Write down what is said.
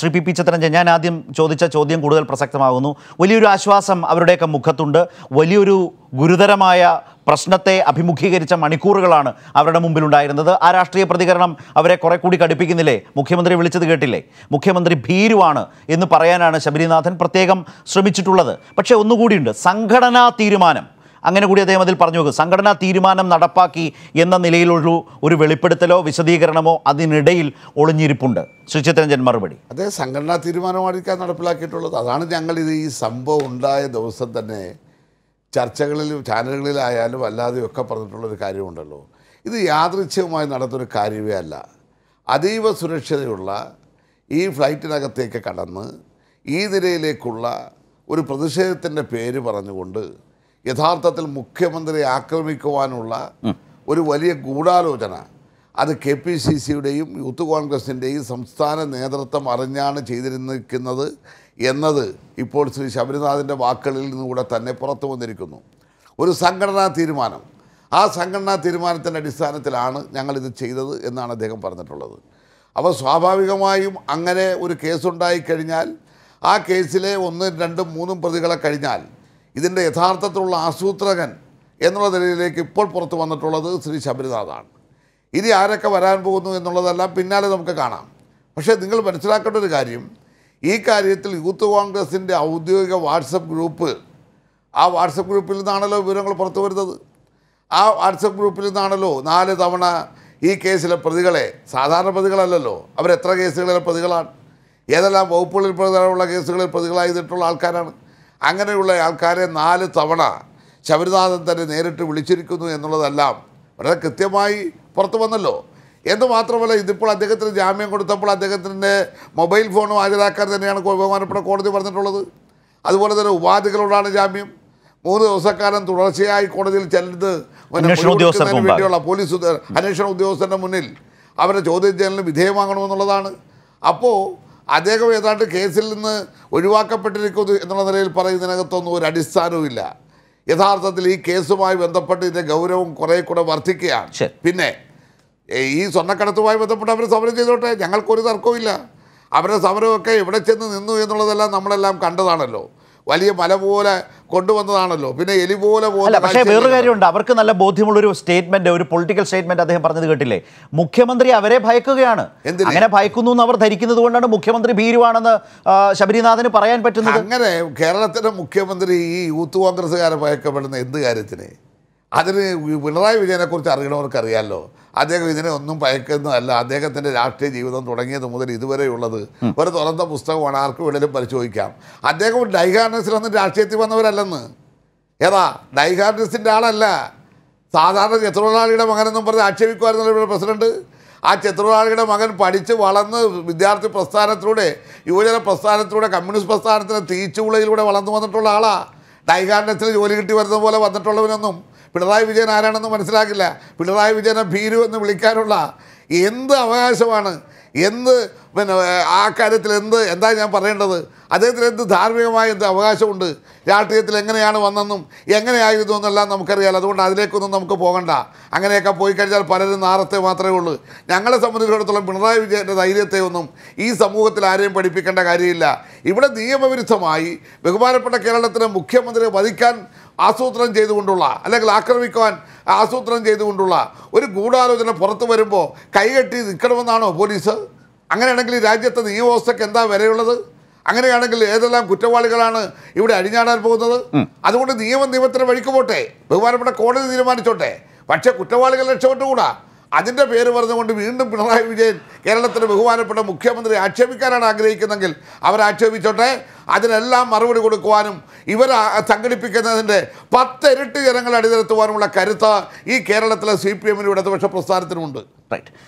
Shri P P Chitharanjan ഞാൻ ആദ്യം ചോദിച്ച ചോദ്യം കൂടുതൽ പ്രസക്തമാകുന്നു വലിയൊരു ആശ്വാസം അവരുടെയൊക്കെ മുഖത്തുണ്ട് വലിയൊരു ഗുരുതരമായ പ്രശ്നത്തെ അഭിമുഖീകരിച്ച മണിക്കൂറുകളാണ് അവരുടെ മുമ്പിലുണ്ടായിരുന്നത് ആ രാഷ്ട്രീയ പ്രതികരണം അവരെ കുറെ കൂടി കടുപ്പിക്കുന്നില്ലേ മുഖ്യമന്ത്രി വിളിച്ചത് കേട്ടില്ലേ മുഖ്യമന്ത്രി ഭീരുവാണ് എന്ന് പറയാനാണ് ശബരിനാഥൻ പ്രത്യേകം ശ്രമിച്ചിട്ടുള്ളത് പക്ഷേ ഒന്നുകൂടിയുണ്ട് സംഘടനാ തീരുമാനം അങ്ങനെ കൂടി അദ്ദേഹം അതിൽ പറഞ്ഞു വെക്കും സംഘടനാ തീരുമാനം നടപ്പാക്കി എന്ന നിലയിലുള്ള ഒരു വെളിപ്പെടുത്തലോ വിശദീകരണമോ അതിനിടയിൽ ഒളിഞ്ഞിരിപ്പുണ്ട് ശ്രീചിത്രഞ്ജൻ മറുപടി അതെ സംഘടനാ തീരുമാനമായിരിക്കാൻ നടപ്പിലാക്കിയിട്ടുള്ളത് അതാണ് ഞങ്ങൾ ഇത് ഈ സംഭവം ഉണ്ടായ ദിവസം തന്നെ ചർച്ചകളിൽ ചാനലുകളിലായാലും അല്ലാതെയും ഒക്കെ പറഞ്ഞിട്ടുള്ളൊരു കാര്യമുണ്ടല്ലോ ഇത് യാദൃച്ഛികമായി നടന്നൊരു കാര്യമേ അല്ല അതീവ സുരക്ഷതയുള്ള ഈ ഫ്ലൈറ്റിനകത്തേക്ക് കടന്ന് ഈ നിലയിലേക്കുള്ള ഒരു പ്രതിഷേധത്തിൻ്റെ പേര് പറഞ്ഞുകൊണ്ട് യഥാർത്ഥത്തിൽ മുഖ്യമന്ത്രിയെ ആക്രമിക്കുവാനുള്ള ഒരു വലിയ ഗൂഢാലോചന അത് കെ പി സി സിയുടെയും യൂത്ത് കോൺഗ്രസിൻ്റെയും സംസ്ഥാന നേതൃത്വം അറിഞ്ഞാണ് ചെയ്തിരുന്നിരിക്കുന്നത് എന്നത് ഇപ്പോൾ ശ്രീ ശബരിനാഥിൻ്റെ വാക്കുകളിൽ നിന്നുകൂടെ തന്നെ പുറത്തു വന്നിരിക്കുന്നു ഒരു സംഘടനാ തീരുമാനം ആ സംഘടനാ തീരുമാനത്തിൻ്റെ അടിസ്ഥാനത്തിലാണ് ഞങ്ങളിത് ചെയ്തത് എന്നാണ് അദ്ദേഹം പറഞ്ഞിട്ടുള്ളത് അപ്പോൾ സ്വാഭാവികമായും അങ്ങനെ ഒരു കേസുണ്ടായിക്കഴിഞ്ഞാൽ ആ കേസിലെ ഒന്നും രണ്ടും മൂന്നും പ്രതികളെ കഴിഞ്ഞാൽ ഇതിൻ്റെ യഥാർത്ഥത്തിലുള്ള ആസൂത്രകൻ എന്നുള്ള നിലയിലേക്ക് ഇപ്പോൾ പുറത്തു വന്നിട്ടുള്ളത് ശ്രീ ശബരിനാഥാണ് ഇനി ആരൊക്കെ വരാൻ പോകുന്നു എന്നുള്ളതെല്ലാം പിന്നാലെ നമുക്ക് കാണാം പക്ഷേ നിങ്ങൾ മനസ്സിലാക്കേണ്ട ഒരു കാര്യം ഈ കാര്യത്തിൽ യൂത്ത് കോൺഗ്രസിൻ്റെ ഔദ്യോഗിക വാട്സപ്പ് ഗ്രൂപ്പ് ആ വാട്സപ്പ് ഗ്രൂപ്പിൽ നിന്നാണല്ലോ വിവരങ്ങൾ പുറത്തു വരുന്നത് ആ വാട്സപ്പ് ഗ്രൂപ്പിൽ നിന്നാണല്ലോ നാല് തവണ ഈ കേസിലെ പ്രതികളെ സാധാരണ പ്രതികളല്ലല്ലോ അവരെത്ര കേസുകളിലെ പ്രതികളാണ് ഏതെല്ലാം വകുപ്പുകളിൽ പ്രതികളുള്ള കേസുകളിൽ പ്രതികളായി ആൾക്കാരാണ് അങ്ങനെയുള്ള ആൾക്കാരെ നാല് തവണ ശബരിനാഥൻ തന്നെ നേരിട്ട് വിളിച്ചിരിക്കുന്നു എന്നുള്ളതെല്ലാം വളരെ കൃത്യമായി പുറത്തു വന്നല്ലോ എന്ന് മാത്രമല്ല ഇതിപ്പോൾ അദ്ദേഹത്തിന് ജാമ്യം കൊടുത്തപ്പോൾ അദ്ദേഹത്തിൻ്റെ മൊബൈൽ ഫോണും ഹാജരാക്കാൻ തന്നെയാണ് ബഹുമാനപ്പെട്ട കോടതി പറഞ്ഞിട്ടുള്ളത് അതുപോലെ തന്നെ ഉപാധികളോടാണ് ജാമ്യം മൂന്ന് ദിവസക്കാലം തുടർച്ചയായി കോടതിയിൽ ചെല്ലുന്നത് വേണ്ടിയുള്ള പോലീസ് അന്വേഷണ ഉദ്യോഗസ്ഥൻ്റെ മുന്നിൽ അവരെ ചോദ്യം ചെയ്യലിന് വിധേയമാകണമെന്നുള്ളതാണ് അപ്പോൾ അദ്ദേഹം ഏതാണ്ട് കേസിൽ നിന്ന് ഒഴിവാക്കപ്പെട്ടിരിക്കുന്നു എന്നുള്ള നിലയിൽ പറയുന്നതിനകത്തൊന്നും ഒരു അടിസ്ഥാനവുമില്ല യഥാർത്ഥത്തിൽ ഈ കേസുമായി ബന്ധപ്പെട്ട് ഇതിൻ്റെ ഗൗരവം കുറേ കൂടെ വർദ്ധിക്കുകയാണ് പിന്നെ ഈ സ്വർണ്ണക്കടത്തുമായി ബന്ധപ്പെട്ട് അവർ സമരം ചെയ്തോട്ടെ ഞങ്ങൾക്കൊരു തർക്കവും അവരുടെ സമരമൊക്കെ ഇവിടെ ചെന്ന് നിന്നു എന്നുള്ളതെല്ലാം നമ്മളെല്ലാം കണ്ടതാണല്ലോ വലിയ മല പോലെ കൊണ്ടുവന്നതാണല്ലോ പിന്നെ എലി പോലെ പോലെ പക്ഷേ വേറൊരു കാര്യമുണ്ട് അവർക്ക് നല്ല ബോധ്യമുള്ളൊരു സ്റ്റേറ്റ്മെന്റ് ഒരു പൊളിറ്റിക്കൽ സ്റ്റേറ്റ്മെന്റ് അദ്ദേഹം പറഞ്ഞത് കേട്ടില്ലേ മുഖ്യമന്ത്രി അവരെ ഭയക്കുകയാണ് അങ്ങനെ ഭയക്കുന്നു എന്ന് അവർ ധരിക്കുന്നത് കൊണ്ടാണ് മുഖ്യമന്ത്രി ഭീരുവാണെന്ന് ശബരിനാഥന് പറയാൻ പറ്റുന്നത് അങ്ങനെ കേരളത്തിലെ മുഖ്യമന്ത്രി ഈ യൂത്ത് കോൺഗ്രസ്സുകാരെ ഭയക്കപ്പെടുന്ന എന്ത് കാര്യത്തിന് അതിന് പിണറായി വിജയനെക്കുറിച്ച് അറിയണവർക്കറിയാമല്ലോ അദ്ദേഹം ഇതിനെ ഒന്നും പയക്കുന്നതല്ല അദ്ദേഹത്തിൻ്റെ രാഷ്ട്രീയ ജീവിതം തുടങ്ങിയത് മുതൽ ഇതുവരെയുള്ളത് ഒരു തുറന്ന പുസ്തകമാണ് ആർക്കും വേണേലും പരിശോധിക്കാം അദ്ദേഹം വന്ന് രാഷ്ട്രീയത്തിൽ വന്നവരല്ലെന്ന് ഏതാ ഡൈഹാർണസിൻ്റെ ആളല്ല സാധാരണ ചിത്രതൊഴിലാളിയുടെ മകനെന്നും പറഞ്ഞ് ആക്ഷേപിക്കുമായിരുന്നല്ലോ ഇവിടെ പ്രസിഡന്റ് ആ ചിത്രതൊഴിലാളിയുടെ മകൻ പഠിച്ച് വളർന്ന് വിദ്യാർത്ഥി പ്രസ്ഥാനത്തിലൂടെ യുവജന പ്രസ്ഥാനത്തിലൂടെ കമ്മ്യൂണിസ്റ്റ് പ്രസ്ഥാനത്തിന് തീച്ചുളയിലൂടെ വളർന്നു വന്നിട്ടുള്ള ആളാണ് ടൈഗർ ഇൻഡസ്ട്രിയിൽ ജോലി കിട്ടി വരുന്ന പോലെ വന്നിട്ടുള്ളവനൊന്നും പിണറായി വിജയൻ ആരാണെന്ന് മനസ്സിലാക്കില്ല പിണറായി വിജയനെ ഭീരു എന്ന് വിളിക്കാനുള്ള എന്ത് അവകാശമാണ് എന്ത് പിന്നെ ആ കാര്യത്തിൽ എന്ത് എന്താ ഞാൻ പറയേണ്ടത് അദ്ദേഹത്തിന് എന്ത് ധാർമ്മികമായ എന്ത് അവകാശമുണ്ട് രാഷ്ട്രീയത്തിൽ എങ്ങനെയാണ് വന്നെന്നും എങ്ങനെയായിരുന്നു എന്നെല്ലാം നമുക്കറിയാം അതുകൊണ്ട് അതിലേക്കൊന്നും നമുക്ക് പോകണ്ട അങ്ങനെയൊക്കെ പോയി കഴിഞ്ഞാൽ പലരും നാറത്തെ മാത്രമേ ഉള്ളൂ ഞങ്ങളെ സംബന്ധിച്ചിടത്തോളം പിണറായി വിജയൻ്റെ ധൈര്യത്തെ ഒന്നും ഈ സമൂഹത്തിൽ ആരെയും പഠിപ്പിക്കേണ്ട കാര്യമില്ല ഇവിടെ നിയമവിരുദ്ധമായി ബഹുമാനപ്പെട്ട കേരളത്തിലെ മുഖ്യമന്ത്രിയെ വധിക്കാൻ ആസൂത്രണം ചെയ്തുകൊണ്ടുള്ള അല്ലെങ്കിൽ ആക്രമിക്കുവാൻ ആസൂത്രണം ചെയ്തുകൊണ്ടുള്ള ഒരു ഗൂഢാലോചന പുറത്തു വരുമ്പോൾ കൈകെട്ടി നിൽക്കണമെന്നാണോ പോലീസ് അങ്ങനെയാണെങ്കിൽ രാജ്യത്തെ നിയമവ്യവസ്ഥയ്ക്ക് എന്താ വിലയുള്ളത് അങ്ങനെയാണെങ്കിൽ ഏതെല്ലാം കുറ്റവാളികളാണ് ഇവിടെ അഴിഞ്ഞാടാൻ പോകുന്നത് അതുകൊണ്ട് നിയമം നിയമത്തിന് വഴിക്ക് പോട്ടെ ബഹുമാനപ്പെട്ട കോടതി തീരുമാനിച്ചോട്ടെ പക്ഷേ കുറ്റവാളികൾ രക്ഷപ്പെട്ടുകൂടാ അതിൻ്റെ പേര് പറഞ്ഞുകൊണ്ട് വീണ്ടും പിണറായി വിജയൻ കേരളത്തിലെ ബഹുമാനപ്പെട്ട മുഖ്യമന്ത്രി ആക്ഷേപിക്കാനാണ് ആഗ്രഹിക്കുന്നതെങ്കിൽ അവരാക്ഷേപിച്ചോട്ടെ അതിനെല്ലാം മറുപടി കൊടുക്കുവാനും ഇവർ സംഘടിപ്പിക്കുന്നതിൻ്റെ ഇരട്ട് ജനങ്ങളെ അടിനിരത്തുവാനുമുള്ള കരുത്ത് ഈ കേരളത്തിലെ സി പി എമ്മിൻ്റെ ഇടതുപക്ഷ പ്രസ്ഥാനത്തിനുമുണ്ട് റൈറ്റ്